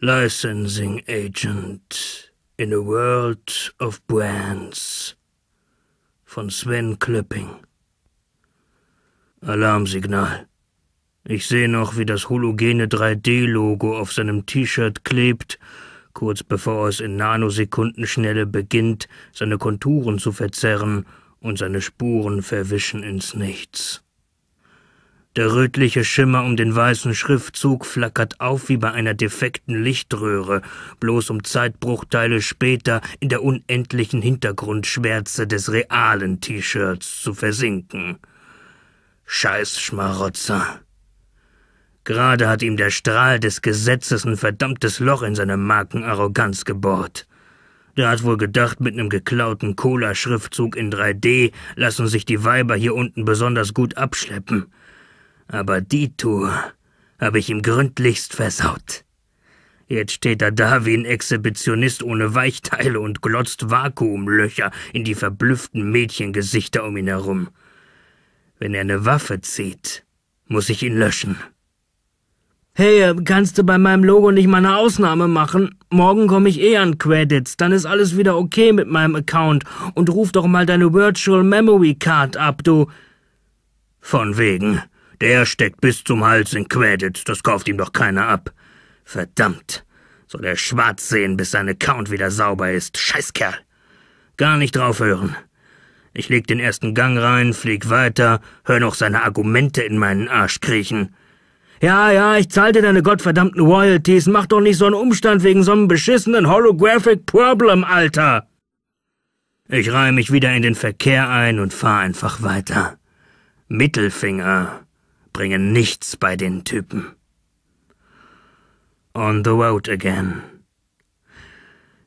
licensing agent in a world of brands von Sven Klöpping. Alarmsignal. Ich sehe noch, wie das hologene 3D-Logo auf seinem T-Shirt klebt, kurz bevor es in Nanosekundenschnelle beginnt, seine Konturen zu verzerren und seine Spuren verwischen ins Nichts. Der rötliche Schimmer um den weißen Schriftzug flackert auf wie bei einer defekten Lichtröhre, bloß um Zeitbruchteile später in der unendlichen Hintergrundschwärze des realen T-Shirts zu versinken. Scheiß Schmarotzer. Gerade hat ihm der Strahl des Gesetzes ein verdammtes Loch in seine Markenarroganz gebohrt. Der hat wohl gedacht, mit einem geklauten Cola-Schriftzug in 3D lassen sich die Weiber hier unten besonders gut abschleppen. Aber die Tour habe ich ihm gründlichst versaut. Jetzt steht er da wie ein Exhibitionist ohne Weichteile und glotzt Vakuumlöcher in die verblüfften Mädchengesichter um ihn herum. Wenn er eine Waffe zieht, muss ich ihn löschen. Hey, äh, kannst du bei meinem Logo nicht mal eine Ausnahme machen? Morgen komme ich eh an Credits, dann ist alles wieder okay mit meinem Account und ruf doch mal deine Virtual Memory Card ab, du. Von wegen. Der steckt bis zum Hals in Quedit, das kauft ihm doch keiner ab. Verdammt, soll er schwarz sehen, bis sein Account wieder sauber ist. Scheißkerl. Gar nicht draufhören. Ich leg den ersten Gang rein, flieg weiter, hör noch seine Argumente in meinen Arsch kriechen. Ja, ja, ich zahlte deine gottverdammten Royalties, mach doch nicht so einen Umstand wegen so einem beschissenen Holographic Problem, Alter! Ich reihe mich wieder in den Verkehr ein und fahr einfach weiter. Mittelfinger bringen nichts bei den Typen. On the road again.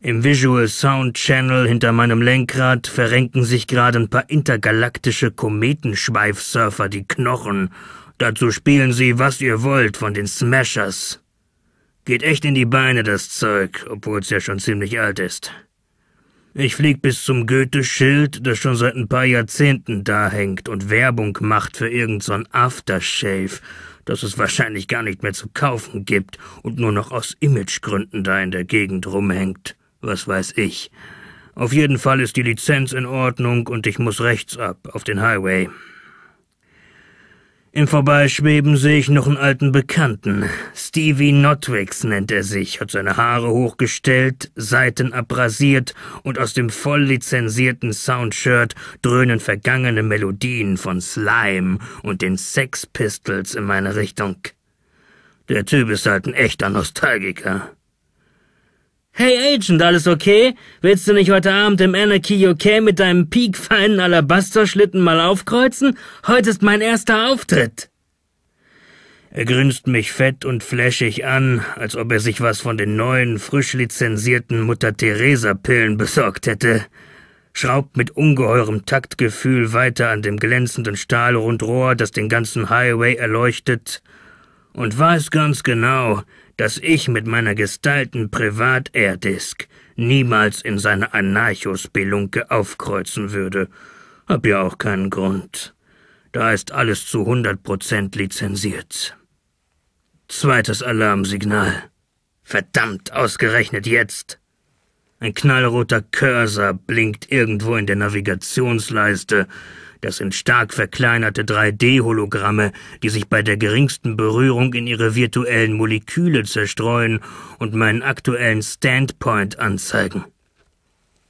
Im Visual Sound Channel hinter meinem Lenkrad verrenken sich gerade ein paar intergalaktische Kometenschweifsurfer die Knochen. Dazu spielen sie, was ihr wollt, von den Smashers. Geht echt in die Beine, das Zeug, obwohl's ja schon ziemlich alt ist. Ich flieg bis zum Goethe-Schild, das schon seit ein paar Jahrzehnten da hängt und Werbung macht für irgendein so Aftershave, das es wahrscheinlich gar nicht mehr zu kaufen gibt und nur noch aus Imagegründen da in der Gegend rumhängt. Was weiß ich. Auf jeden Fall ist die Lizenz in Ordnung und ich muss rechts ab, auf den Highway. Im Vorbeischweben sehe ich noch einen alten Bekannten. Stevie Notwicks nennt er sich, hat seine Haare hochgestellt, Seiten abrasiert und aus dem voll lizenzierten Soundshirt dröhnen vergangene Melodien von Slime und den Sex Pistols in meine Richtung. Der Typ ist halt ein echter Nostalgiker. Hey Agent, alles okay? Willst du nicht heute Abend im Anarchy UK mit deinem piekfeinen Alabasterschlitten mal aufkreuzen? Heute ist mein erster Auftritt. Er grinst mich fett und fläschig an, als ob er sich was von den neuen, frisch lizenzierten Mutter-Theresa-Pillen besorgt hätte schraubt mit ungeheurem Taktgefühl weiter an dem glänzenden Stahlrundrohr, das den ganzen Highway erleuchtet, und weiß ganz genau, dass ich mit meiner gestalten Privat-Airdisk niemals in seine Anarchospelunke aufkreuzen würde. Hab ja auch keinen Grund. Da ist alles zu 100% lizenziert. Zweites Alarmsignal. Verdammt, ausgerechnet jetzt. Ein knallroter Cursor blinkt irgendwo in der Navigationsleiste. Das sind stark verkleinerte 3D-Hologramme, die sich bei der geringsten Berührung in ihre virtuellen Moleküle zerstreuen und meinen aktuellen Standpoint anzeigen.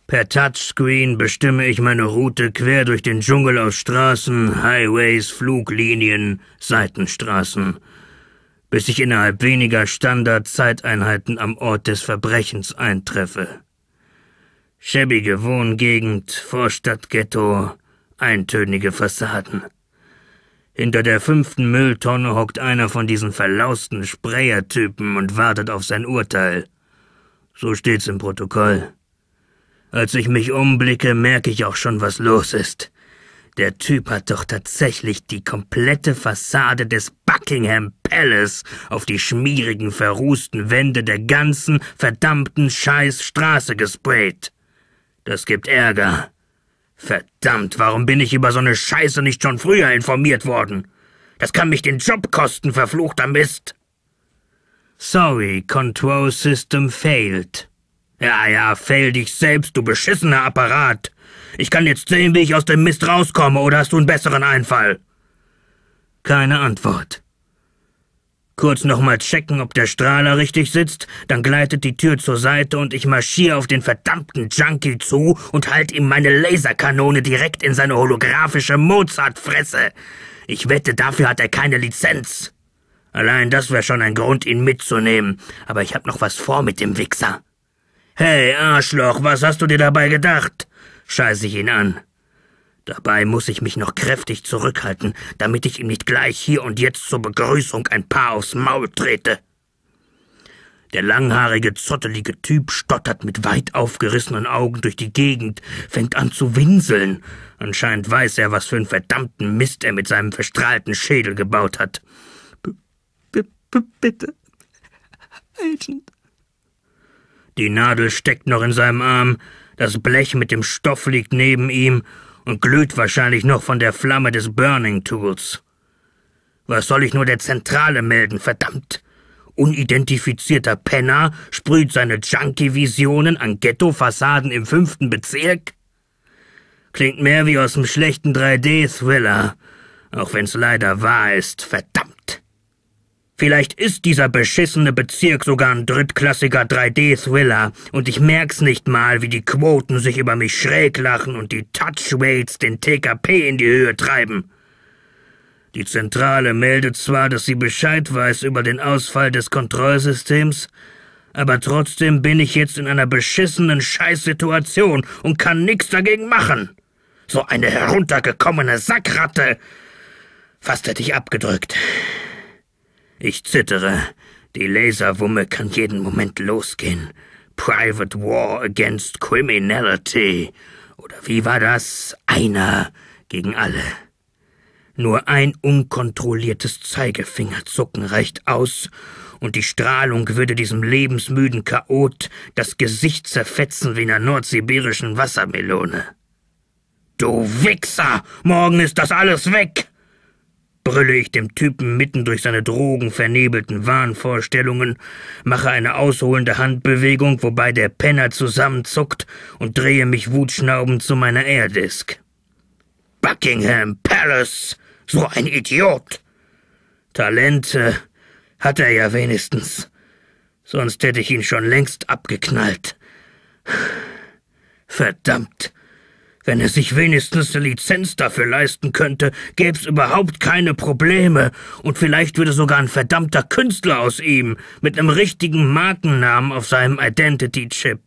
Per Touchscreen bestimme ich meine Route quer durch den Dschungel aus Straßen, Highways, Fluglinien, Seitenstraßen, bis ich innerhalb weniger Standardzeiteinheiten am Ort des Verbrechens eintreffe. Schäbige Wohngegend, Vorstadtghetto, eintönige Fassaden. Hinter der fünften Mülltonne hockt einer von diesen verlausten Sprayertypen und wartet auf sein Urteil. So steht's im Protokoll. Als ich mich umblicke, merke ich auch schon, was los ist. Der Typ hat doch tatsächlich die komplette Fassade des Buckingham Palace auf die schmierigen, verrußten Wände der ganzen verdammten Scheißstraße gesprayt. Das gibt Ärger. Verdammt, warum bin ich über so eine Scheiße nicht schon früher informiert worden? Das kann mich den Job kosten, verfluchter Mist. Sorry, Control System failed. Ja, ja, fail dich selbst, du beschissener Apparat. Ich kann jetzt sehen, wie ich aus dem Mist rauskomme, oder hast du einen besseren Einfall? Keine Antwort kurz nochmal checken, ob der Strahler richtig sitzt, dann gleitet die Tür zur Seite und ich marschiere auf den verdammten Junkie zu und halt ihm meine Laserkanone direkt in seine holographische Mozartfresse. Ich wette, dafür hat er keine Lizenz. Allein das wäre schon ein Grund, ihn mitzunehmen, aber ich hab noch was vor mit dem Wichser. Hey, Arschloch, was hast du dir dabei gedacht? Scheiße ich ihn an. Dabei muss ich mich noch kräftig zurückhalten, damit ich ihm nicht gleich hier und jetzt zur Begrüßung ein paar aufs Maul trete. Der langhaarige, zottelige Typ stottert mit weit aufgerissenen Augen durch die Gegend, fängt an zu winseln. Anscheinend weiß er, was für einen verdammten Mist er mit seinem verstrahlten Schädel gebaut hat. B -b -b Bitte, Agent. Die Nadel steckt noch in seinem Arm, das Blech mit dem Stoff liegt neben ihm, und glüht wahrscheinlich noch von der Flamme des Burning Tools. Was soll ich nur der Zentrale melden, verdammt? Unidentifizierter Penner sprüht seine Junkie-Visionen an Ghetto-Fassaden im fünften Bezirk? Klingt mehr wie aus einem schlechten 3D-Thriller, auch wenn's leider wahr ist, verdammt. Vielleicht ist dieser beschissene Bezirk sogar ein drittklassiger 3D-Thriller und ich merk's nicht mal, wie die Quoten sich über mich schräg lachen und die Touchweights den TKP in die Höhe treiben. Die Zentrale meldet zwar, dass sie Bescheid weiß über den Ausfall des Kontrollsystems, aber trotzdem bin ich jetzt in einer beschissenen Scheißsituation und kann nix dagegen machen. So eine heruntergekommene Sackratte. Fast hätte ich abgedrückt. Ich zittere. Die Laserwumme kann jeden Moment losgehen. Private War against Criminality. Oder wie war das? Einer gegen alle. Nur ein unkontrolliertes Zeigefingerzucken reicht aus, und die Strahlung würde diesem lebensmüden Chaot das Gesicht zerfetzen wie einer nordsibirischen Wassermelone. Du Wichser! Morgen ist das alles weg! brülle ich dem Typen mitten durch seine drogenvernebelten Wahnvorstellungen, mache eine ausholende Handbewegung, wobei der Penner zusammenzuckt und drehe mich wutschnaubend zu meiner Airdisk. Buckingham Palace! So ein Idiot! Talente hat er ja wenigstens. Sonst hätte ich ihn schon längst abgeknallt. Verdammt! Wenn es sich wenigstens eine Lizenz dafür leisten könnte, gäb's überhaupt keine Probleme. Und vielleicht würde sogar ein verdammter Künstler aus ihm mit einem richtigen Markennamen auf seinem Identity-Chip.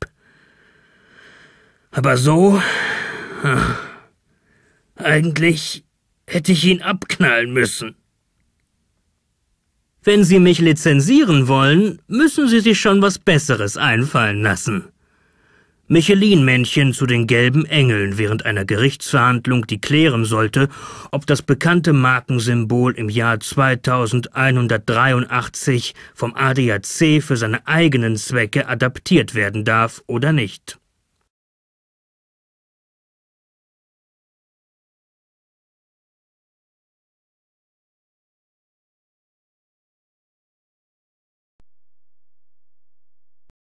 Aber so, hm, eigentlich hätte ich ihn abknallen müssen. Wenn Sie mich lizenzieren wollen, müssen Sie sich schon was Besseres einfallen lassen. Michelin-Männchen zu den gelben Engeln während einer Gerichtsverhandlung, die klären sollte, ob das bekannte Markensymbol im Jahr 2183 vom ADAC für seine eigenen Zwecke adaptiert werden darf oder nicht.